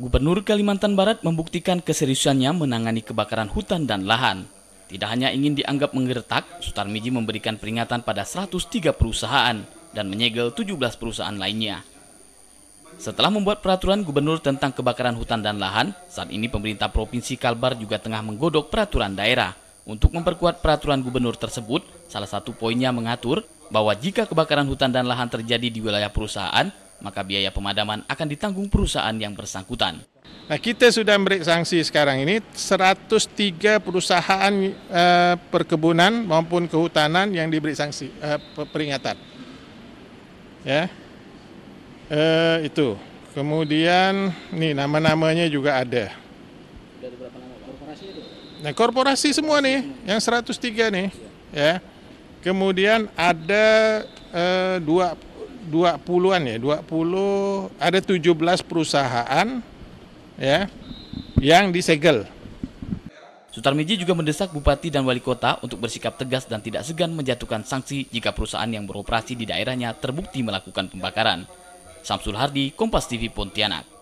Gubernur Kalimantan Barat membuktikan keseriusannya menangani kebakaran hutan dan lahan. Tidak hanya ingin dianggap menggertak, Sutarmiji memberikan peringatan pada 103 perusahaan dan menyegel 17 perusahaan lainnya. Setelah membuat peraturan gubernur tentang kebakaran hutan dan lahan, saat ini pemerintah Provinsi Kalbar juga tengah menggodok peraturan daerah. Untuk memperkuat peraturan gubernur tersebut, salah satu poinnya mengatur bahwa jika kebakaran hutan dan lahan terjadi di wilayah perusahaan, maka biaya pemadaman akan ditanggung perusahaan yang bersangkutan. Nah, kita sudah memberi sanksi sekarang ini 103 perusahaan eh, perkebunan maupun kehutanan yang diberi sanksi eh, peringatan. Ya. Eh, itu. Kemudian nih nama-namanya juga ada. Dari berapa nama korporasi itu? Nah, korporasi semua nih, yang 103 nih. Ya. Kemudian ada eh, dua 20-an ya, 20 ada 17 perusahaan ya yang disegel. Sutarmiji juga mendesak bupati dan wali kota untuk bersikap tegas dan tidak segan menjatuhkan sanksi jika perusahaan yang beroperasi di daerahnya terbukti melakukan pembakaran. Samsul Hardi, Kompas TV Pontianak.